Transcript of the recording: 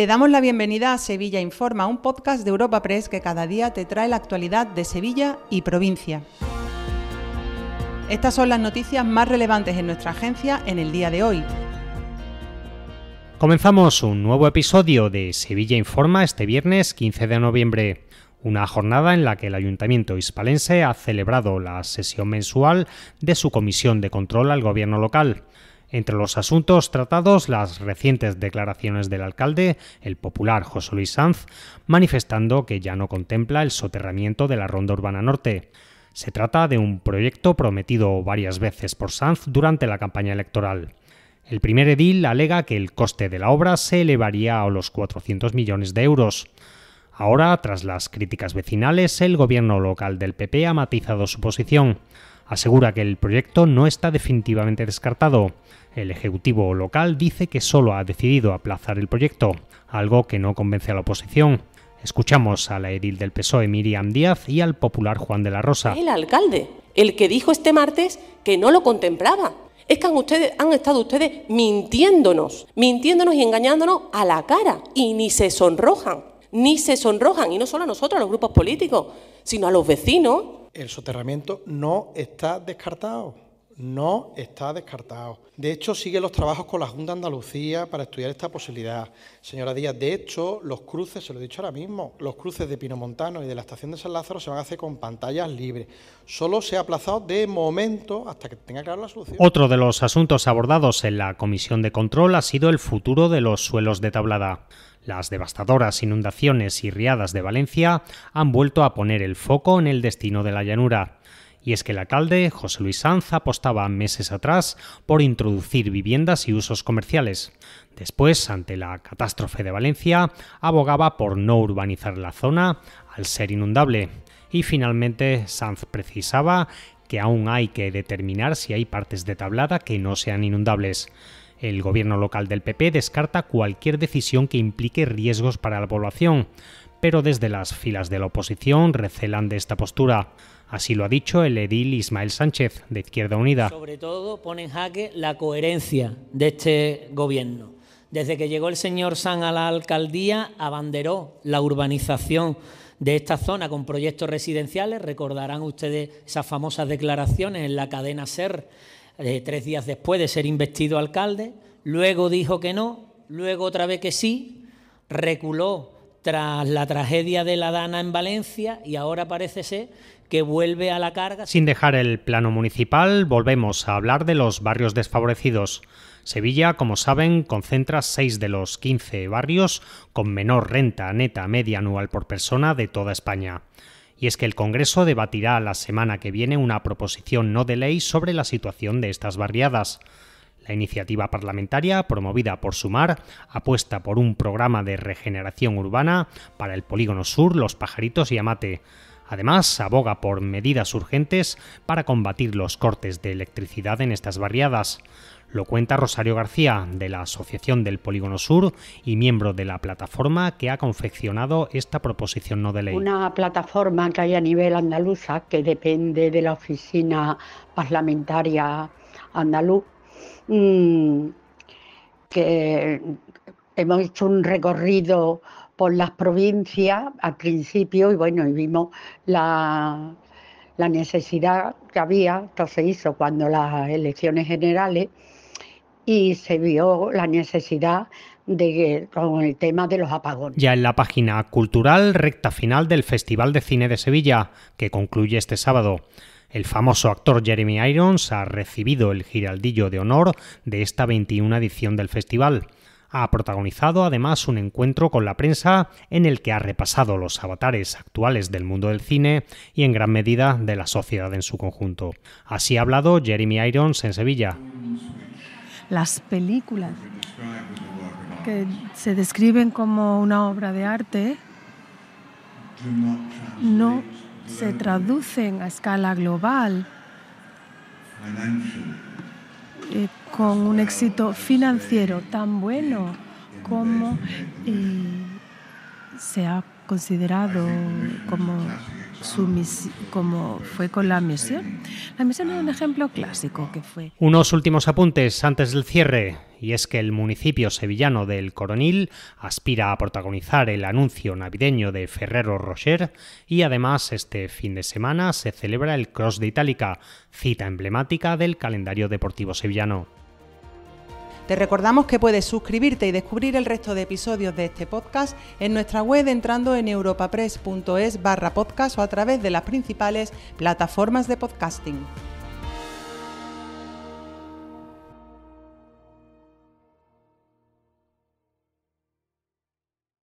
Te damos la bienvenida a Sevilla Informa, un podcast de Europa Press que cada día te trae la actualidad de Sevilla y provincia. Estas son las noticias más relevantes en nuestra agencia en el día de hoy. Comenzamos un nuevo episodio de Sevilla Informa este viernes 15 de noviembre. Una jornada en la que el Ayuntamiento hispalense ha celebrado la sesión mensual de su Comisión de Control al Gobierno Local. Entre los asuntos tratados, las recientes declaraciones del alcalde, el popular José Luis Sanz, manifestando que ya no contempla el soterramiento de la Ronda Urbana Norte. Se trata de un proyecto prometido varias veces por Sanz durante la campaña electoral. El primer edil alega que el coste de la obra se elevaría a los 400 millones de euros. Ahora, tras las críticas vecinales, el gobierno local del PP ha matizado su posición asegura que el proyecto no está definitivamente descartado. El Ejecutivo local dice que solo ha decidido aplazar el proyecto, algo que no convence a la oposición. Escuchamos a la edil del PSOE Miriam Díaz y al popular Juan de la Rosa. El alcalde, el que dijo este martes que no lo contemplaba. Es que han, ustedes, han estado ustedes mintiéndonos, mintiéndonos y engañándonos a la cara y ni se sonrojan, ni se sonrojan, y no solo a nosotros, a los grupos políticos, sino a los vecinos, el soterramiento no está descartado no está descartado. De hecho, sigue los trabajos con la Junta de Andalucía para estudiar esta posibilidad. Señora Díaz, de hecho, los cruces, se lo he dicho ahora mismo, los cruces de Pinomontano y de la estación de San Lázaro se van a hacer con pantallas libres. Solo se ha aplazado de momento hasta que tenga clara la solución. Otro de los asuntos abordados en la Comisión de Control ha sido el futuro de los suelos de tablada. Las devastadoras inundaciones y riadas de Valencia han vuelto a poner el foco en el destino de la llanura. Y es que el alcalde, José Luis Sanz, apostaba meses atrás por introducir viviendas y usos comerciales. Después, ante la catástrofe de Valencia, abogaba por no urbanizar la zona al ser inundable. Y finalmente, Sanz precisaba que aún hay que determinar si hay partes de tablada que no sean inundables. El gobierno local del PP descarta cualquier decisión que implique riesgos para la población, pero desde las filas de la oposición recelan de esta postura. Así lo ha dicho el edil Ismael Sánchez, de Izquierda Unida. Sobre todo pone en jaque la coherencia de este gobierno. Desde que llegó el señor San a la alcaldía, abanderó la urbanización de esta zona con proyectos residenciales. Recordarán ustedes esas famosas declaraciones en la cadena SER, eh, tres días después de ser investido alcalde. Luego dijo que no, luego otra vez que sí, reculó tras la tragedia de la Dana en Valencia y ahora parece ser que vuelve a la carga. Sin dejar el plano municipal, volvemos a hablar de los barrios desfavorecidos. Sevilla, como saben, concentra seis de los 15 barrios con menor renta neta media anual por persona de toda España. Y es que el Congreso debatirá la semana que viene una proposición no de ley sobre la situación de estas barriadas. La iniciativa parlamentaria, promovida por Sumar, apuesta por un programa de regeneración urbana para el Polígono Sur, Los Pajaritos y Amate. Además, aboga por medidas urgentes para combatir los cortes de electricidad en estas barriadas. Lo cuenta Rosario García, de la Asociación del Polígono Sur y miembro de la plataforma que ha confeccionado esta proposición no de ley. Una plataforma que hay a nivel andaluza que depende de la oficina parlamentaria andaluz Mm, que hemos hecho un recorrido por las provincias al principio y bueno, y vimos la, necesidad que había, esto se hizo cuando las elecciones generales, y se vio la necesidad de, con el tema de los apagones. Ya en la página cultural, recta final del Festival de Cine de Sevilla, que concluye este sábado. El famoso actor Jeremy Irons ha recibido el giraldillo de honor de esta 21 edición del festival. Ha protagonizado además un encuentro con la prensa en el que ha repasado los avatares actuales del mundo del cine y en gran medida de la sociedad en su conjunto. Así ha hablado Jeremy Irons en Sevilla las películas que se describen como una obra de arte no se traducen a escala global eh, con un éxito financiero tan bueno como se ha considerado como como fue con la misión. La misión es un ejemplo clásico que fue. Unos últimos apuntes antes del cierre. Y es que el municipio sevillano del Coronil aspira a protagonizar el anuncio navideño de Ferrero Rocher y además este fin de semana se celebra el Cross de Itálica, cita emblemática del calendario deportivo sevillano. Te recordamos que puedes suscribirte y descubrir el resto de episodios de este podcast en nuestra web entrando en europapress.es barra podcast o a través de las principales plataformas de podcasting.